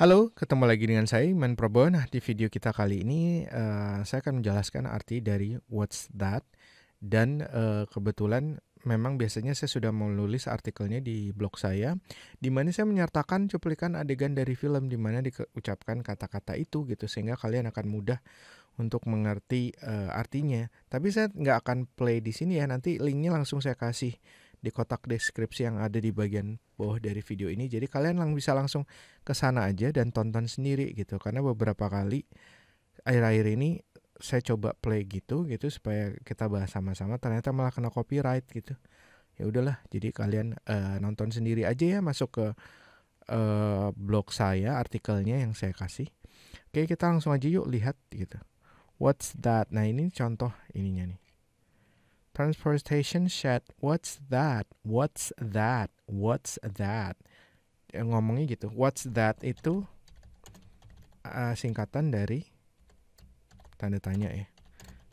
Halo, ketemu lagi dengan saya Iman Probo. Nah, di video kita kali ini uh, saya akan menjelaskan arti dari what's that dan uh, kebetulan memang biasanya saya sudah menulis artikelnya di blog saya di mana saya menyertakan cuplikan adegan dari film di mana diucapkan kata-kata itu gitu sehingga kalian akan mudah untuk mengerti uh, artinya. Tapi saya nggak akan play di sini ya, nanti linknya langsung saya kasih di kotak deskripsi yang ada di bagian bawah dari video ini. Jadi kalian lang bisa langsung ke sana aja dan tonton sendiri gitu. Karena beberapa kali akhir-akhir ini saya coba play gitu gitu supaya kita bahas sama-sama ternyata malah kena copyright gitu. Ya udahlah, jadi kalian uh, nonton sendiri aja ya masuk ke uh, blog saya artikelnya yang saya kasih. Oke, kita langsung aja yuk lihat gitu. What's that? Nah, ini contoh ininya nih. Transportation shed. What's that? What's that? What's that? Eh, ngomongnya gitu. What's that itu uh, singkatan dari tanda tanya ya.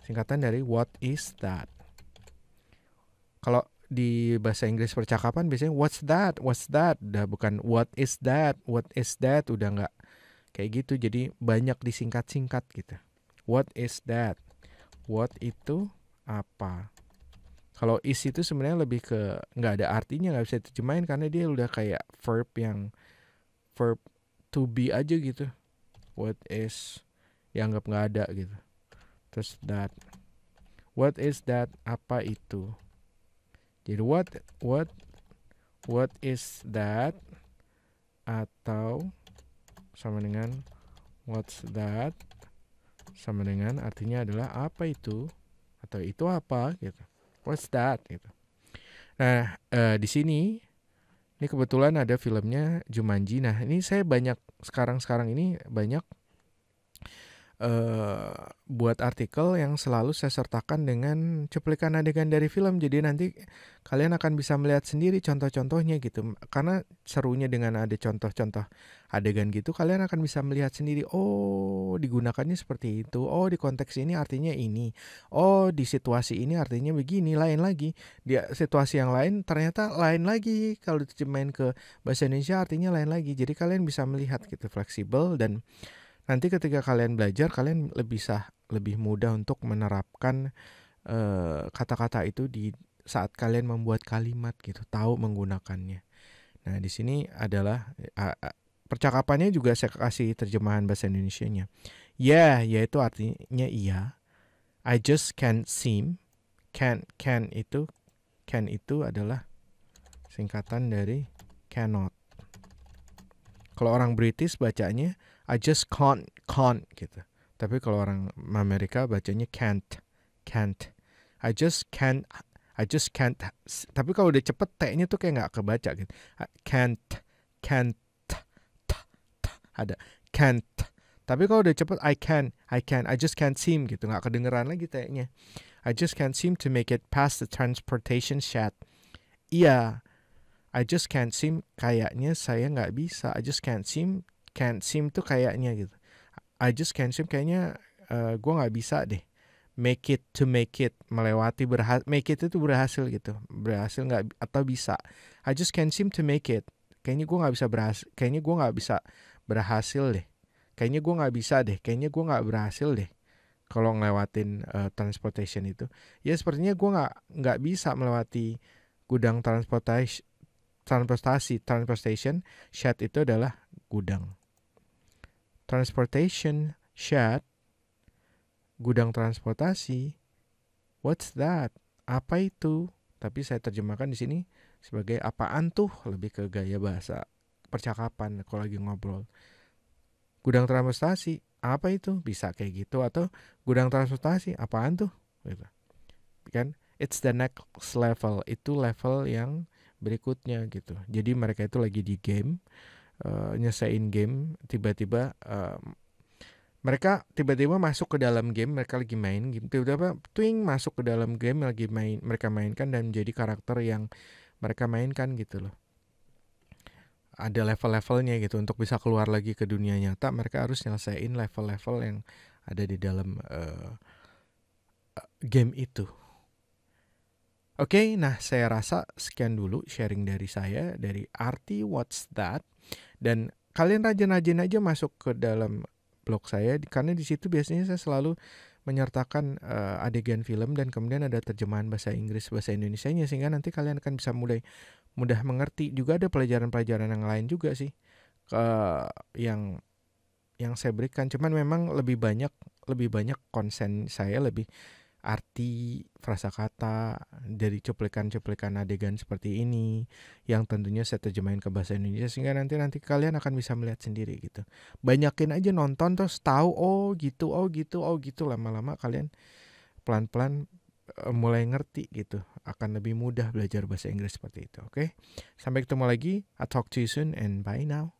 Singkatan dari what is that? Kalau di bahasa Inggris percakapan biasanya what's that? What's that? Udah bukan what is that? What is that? Udah nggak kayak gitu. Jadi banyak disingkat-singkat gitu. What is that? What itu apa? Kalau is itu sebenarnya lebih ke nggak ada artinya nggak bisa terjemahin karena dia udah kayak verb yang verb to be aja gitu. What is dianggap nggak ada gitu. Terus that what is that apa itu? Jadi what what what is that atau sama dengan what's that sama dengan artinya adalah apa itu atau itu apa gitu. What's that? Gitu. Nah, uh, di sini ini kebetulan ada filmnya Jumanji. Nah, ini saya banyak sekarang-sekarang ini banyak uh, buat artikel yang selalu saya sertakan dengan cuplikan adegan dari film. Jadi nanti kalian akan bisa melihat sendiri contoh-contohnya gitu. Karena serunya dengan ada contoh-contoh adegan gitu, kalian akan bisa melihat sendiri. Oh, digunakannya seperti itu. Oh, di konteks ini artinya ini. Oh, di situasi ini artinya begini. Lain lagi di eh, situasi yang lain ternyata lain lagi. Kalau diterjemahin ke bahasa Indonesia artinya lain lagi. Jadi kalian bisa melihat gitu fleksibel dan Nanti ketika kalian belajar kalian lebih sah lebih mudah untuk menerapkan eh, kata-kata uh, itu di saat kalian membuat kalimat gitu, tahu menggunakannya. Nah, di sini adalah uh, uh, percakapannya juga saya kasih terjemahan bahasa indonesia Indonesianya. Yeah, yaitu artinya iya. I just can't seem. Can can itu can itu adalah singkatan dari cannot. Kalau orang British bacanya I just can't can't gitu. Tapi kalau orang Amerika bacanya can't can't. I just can't I just can't. Tapi kalau udah cepet T-nya tuh kayak nggak kebaca gitu. Can't can't t, t, ada can't. Tapi kalau udah cepet I can I can I just can't seem gitu nggak kedengeran lagi T-nya. I just can't seem to make it past the transportation shed. Iya, yeah, I just can't seem kayaknya saya nggak bisa. I just can't seem can't seem tuh kayaknya gitu. I just can't seem kayaknya uh, eh, gue nggak bisa deh make it to make it melewati berhasil make it itu berhasil gitu berhasil nggak atau bisa I just can't seem to make it kayaknya gue nggak bisa berhasil kayaknya gue nggak bisa berhasil deh kayaknya gue nggak bisa deh kayaknya gue nggak berhasil deh kalau ngelewatin uh, transportation itu ya sepertinya gue nggak nggak bisa melewati gudang transportasi transportasi transportation shed itu adalah gudang transportation shed, gudang transportasi. What's that? Apa itu? Tapi saya terjemahkan di sini sebagai apaan tuh lebih ke gaya bahasa percakapan kalau lagi ngobrol. Gudang transportasi, apa itu? Bisa kayak gitu atau gudang transportasi apaan tuh? Gitu. Kan? It's the next level. Itu level yang berikutnya gitu. Jadi mereka itu lagi di game uh, eh, nyesain game tiba-tiba uh, mereka tiba-tiba masuk ke dalam game mereka lagi main game tiba-tiba twing masuk ke dalam game lagi main mereka mainkan dan menjadi karakter yang mereka mainkan gitu loh ada level-levelnya gitu untuk bisa keluar lagi ke dunia nyata mereka harus nyelesain level-level yang ada di dalam uh, game itu Oke, okay, nah saya rasa sekian dulu sharing dari saya dari Arti What's That. Dan kalian rajin-rajin aja masuk ke dalam blog saya karena di situ biasanya saya selalu menyertakan uh, adegan film dan kemudian ada terjemahan bahasa Inggris bahasa Indonesia-nya sehingga nanti kalian akan bisa mulai mudah mengerti juga ada pelajaran-pelajaran yang lain juga sih uh, yang yang saya berikan cuman memang lebih banyak lebih banyak konsen saya lebih arti frasa kata dari cuplikan-cuplikan adegan seperti ini yang tentunya saya terjemahin ke bahasa Indonesia sehingga nanti nanti kalian akan bisa melihat sendiri gitu. Banyakin aja nonton terus tahu oh gitu, oh gitu, oh gitu lama-lama kalian pelan-pelan eh, mulai ngerti gitu akan lebih mudah belajar bahasa Inggris seperti itu oke okay? sampai ketemu lagi I talk to you soon and bye now